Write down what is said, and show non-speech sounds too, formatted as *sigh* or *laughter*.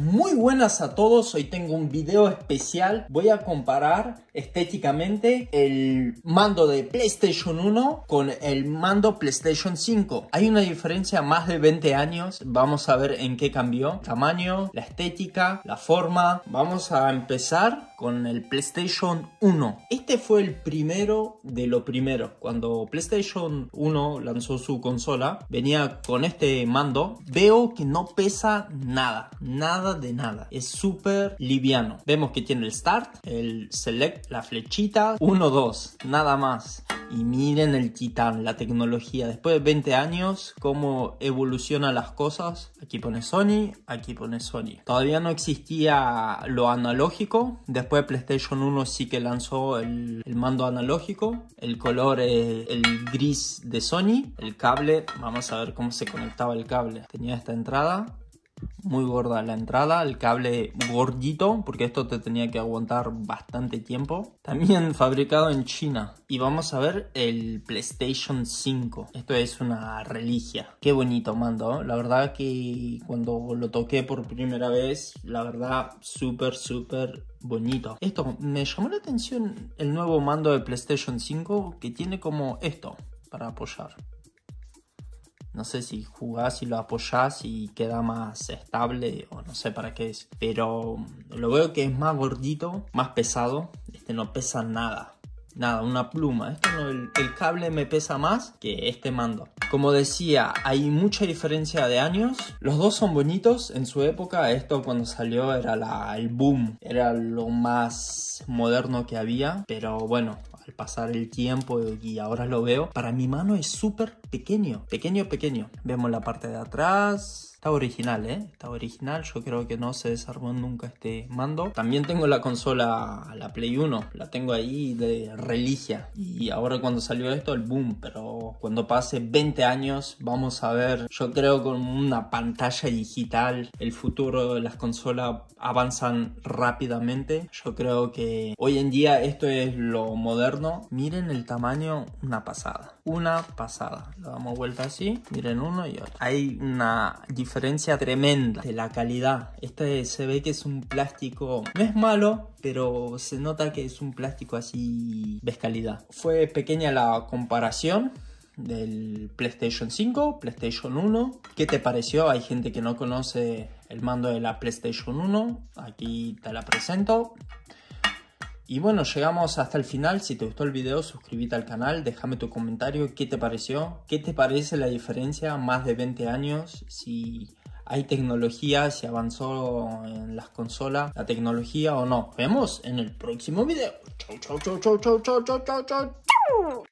Muy buenas a todos, hoy tengo un video especial. Voy a comparar estéticamente el mando de PlayStation 1 con el mando PlayStation 5. Hay una diferencia más de 20 años, vamos a ver en qué cambió. Tamaño, la estética, la forma. Vamos a empezar con el PlayStation 1. Este fue el primero de lo primero. Cuando PlayStation 1 lanzó su consola, venía con este mando. Veo que no pesa nada, nada de nada. Es súper liviano. Vemos que tiene el Start, el Select, la flechita, 1, 2, nada más y miren el titán, la tecnología. Después de 20 años, cómo evolucionan las cosas. Aquí pone Sony, aquí pone Sony. Todavía no existía lo analógico. Después de PlayStation 1 sí que lanzó el, el mando analógico. El color es el gris de Sony. El cable, vamos a ver cómo se conectaba el cable. Tenía esta entrada muy gorda la entrada, el cable gordito, porque esto te tenía que aguantar bastante tiempo. También *laughs* fabricado en China. Y vamos a ver el PlayStation 5. Esto es una religia. Qué bonito mando, ¿eh? La verdad que cuando lo toqué por primera vez, la verdad, súper, súper bonito. Esto, me llamó la atención el nuevo mando de PlayStation 5 que tiene como esto para apoyar no sé si jugás y lo apoyás y queda más estable o no sé para qué es. Pero lo veo que es más gordito, más pesado. Este no pesa nada. Nada, una pluma. el, cable me pesa más que este mando. Como decía, hay mucha diferencia de años. Los dos son bonitos. En su época, esto cuando salió era el boom. Era lo más moderno que había. Pero bueno, pasar el tiempo y ahora lo veo, para mi mano es súper pequeño, pequeño, pequeño. Vemos la parte de atrás, Está original, ¿eh? Está original. Yo creo que no se desarmó nunca este mando. También tengo la consola, la Play 1. La tengo ahí de religia. Y ahora cuando salió esto, el boom. Pero cuando, pase 20 años vamos a ver, yo creo, con una pantalla digital, el futuro de las consolas avanzan rápidamente. Yo creo que hoy en día esto es lo moderno. Miren el tamaño, una pasada. Una pasada. Le damos vuelta así, miren uno y otro. Hay una diferencia tremenda de la calidad. Este se ve que es un plástico, no es malo, pero se nota que es un plástico así, ves calidad. Fue pequeña la comparación, del PlayStation 5, PlayStation 1. ¿Qué te pareció? Hay gente que no conoce el mando de la PlayStation 1. Aquí te la presento. Y bueno, llegamos hasta el final. Si te gustó el video, suscríbete al canal, déjame tu comentario, qué te pareció, qué te parece la diferencia, más de 20 años, si hay tecnología, si avanzó en las consolas, la tecnología o no. vemos en el próximo video. chau, chau, chau, chau, chau, chau, chau, chau.